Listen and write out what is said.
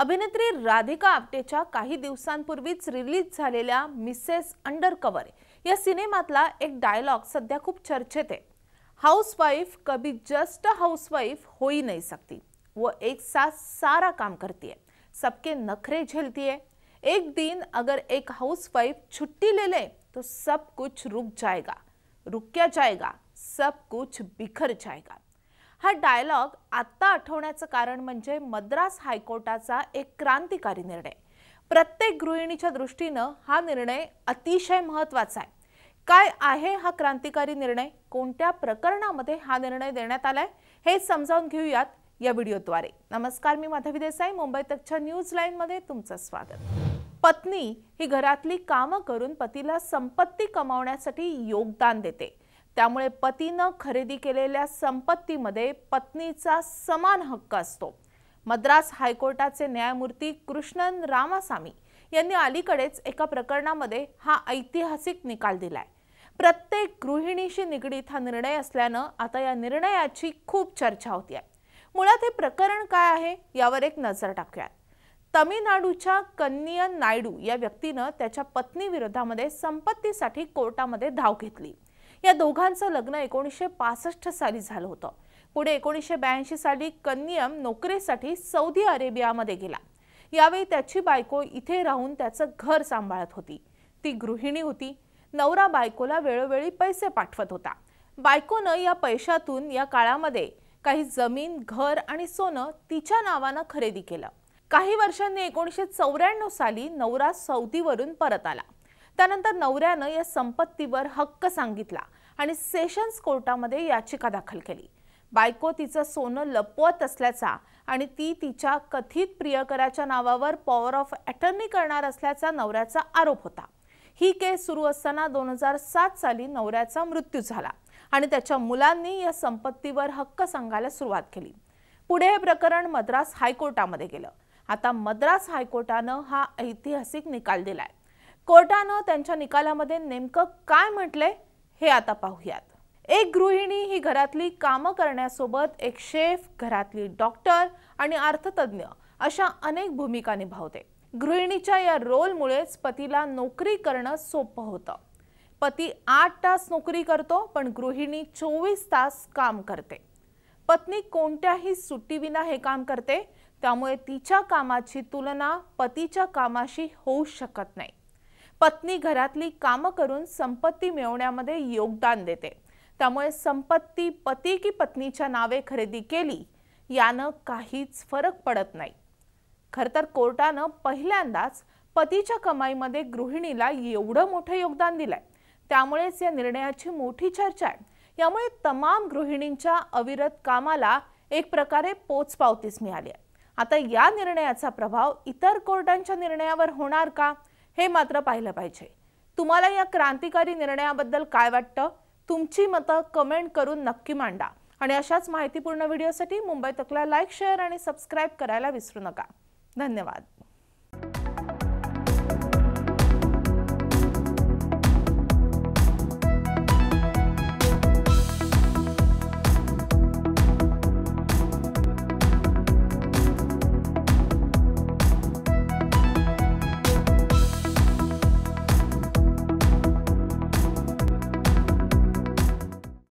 अभिनेत्री राधिका आपटेच्या काही दिवसांपूर्वीच रिलीज झालेल्या मिसेस कवर या सिनेमातला एक डायलॉग सध्या खूप चर्चेत आहे हाऊसवाईफ कभी जस्ट हाऊसवाईफ होई नाही सकती वो एक साथ सारा काम करती है सबके नखरे झेलती है एक दिन अगर एक हाउसवाइफ छुट्टी ले ले तो सब कुछ रुक जाएगा रुक क्या सब कुछ बिखर जाएगा हा डायलॉग आत्ता आठवण्याचं कारण म्हणजे मद्रास हायकोर्टाचा एक क्रांतिकारी निर्णय प्रत्येक गृहिणीच्या दृष्टीनं हा निर्णय अतिशय महत्त्वाचा आहे काय आहे हा क्रांतिकारी निर्णय कोणत्या प्रकरणामध्ये हा निर्णय देण्यात आलाय हे समजावून घेऊयात या व्हिडिओद्वारे नमस्कार मी माधवी देसाई मुंबई तकच्या न्यूज लाईनमध्ये तुमचं स्वागत पत्नी ही घरातली कामं करून पतीला संपत्ती कमावण्यासाठी योगदान देते त्यामुळे पतीनं खरेदी केलेल्या संपत्तीमध्ये पत्नीचा समान हक्क असतो मद्रास हायकोर्टाचे न्यायमूर्ती कृष्णन रामासामी यांनी अलीकडेच एका प्रकरणामध्ये हा ऐतिहासिक निकाल दिलाय प्रत्येक गृहिणीशी निगडीत हा निर्णय असल्यानं आता या निर्णयाची खूप चर्चा होती आहे मुळात हे प्रकरण काय आहे यावर एक नजर टाकूयात तमिळनाडूच्या कन्नियन नायडू या व्यक्तीनं त्याच्या पत्नीविरोधामध्ये संपत्तीसाठी कोर्टामध्ये धाव घेतली या दोघांचं लग्न एकोणीसशे पासष्ट साली झालं होतं पुढे एकोणीसशे ब्याऐंशी साली कन्नियम नोकरीसाठी सौदी अरेबियामध्ये गेला यावेळी त्याची बायको इथे राहून त्याचं घर सांभाळत होती ती गृहिणी होती नवरा बायकोला वेळोवेळी पैसे पाठवत होता बायकोनं या पैशातून या काळामध्ये काही जमीन घर आणि सोनं तिच्या नावानं खरेदी केलं काही वर्षांनी एकोणीसशे चौऱ्याण्णव साली नवरा सौदीवरून परत आला त्यानंतर नवऱ्यानं या संपत्तीवर हक्क सांगितला आणि सेशन्स कोर्टामध्ये याचिका दाखल केली बायको तिचं सोनं लपवत असल्याचा आणि ती तिच्या कथित प्रियकराच्या नावावर पॉवर ऑफ अटर्नी करणार असल्याचा नवऱ्याचा आरोप होता ही केस सुरू असताना दोन हजार सात साली नवऱ्याचा मृत्यू झाला आणि त्याच्या मुलांनी या संपत्तीवर हक्क सांगायला सुरुवात केली पुढे हे प्रकरण मद्रास हायकोर्टामध्ये गेलं आता मद्रास हायकोर्टानं हा ऐतिहासिक निकाल दिलाय कोर्टानं त्यांच्या निकालामध्ये नेमकं काय म्हटलंय हे आता पाहूयात एक गृहिणी ही घरातली कामं करण्यासोबत एक शेफ घरातली डॉक्टर आणि अर्थतज्ञ अशा अनेक भूमिका निभावते गृहिणीच्या या रोलमुळेच पतीला नोकरी करणं सोपं होतं पती आठ तास नोकरी करतो पण गृहिणी चोवीस तास काम करते पत्नी कोणत्याही सुट्टीविना हे काम करते त्यामुळे तिच्या कामाची तुलना पतीच्या कामाशी होऊ शकत नाही पत्नी घरातली कामं करून संपत्ती मिळवण्यामध्ये योगदान देते त्यामुळे संपत्ती पती की पत्नीच्या नावे खरेदी केली यानं काहीच फरक पडत नाही तर कोर्टानं पहिल्यांदाच पतीच्या कमाईमध्ये गृहिणीला एवढं मोठं योगदान दिलंय त्यामुळेच या निर्णयाची मोठी चर्चा आहे यामुळे तमाम गृहिणींच्या अविरत कामाला एक प्रकारे पोचपावतीच मिळाली आहे आता या निर्णयाचा प्रभाव इतर कोर्टांच्या निर्णयावर होणार का हे मात्र पाहिलं पाहिजे तुम्हाला या क्रांतिकारी निर्णयाबद्दल काय वाटतं तुमची मतं कमेंट करून नक्की मांडा आणि अशाच माहितीपूर्ण व्हिडिओसाठी मुंबई तकला लाईक शेअर आणि सबस्क्राईब करायला विसरू नका धन्यवाद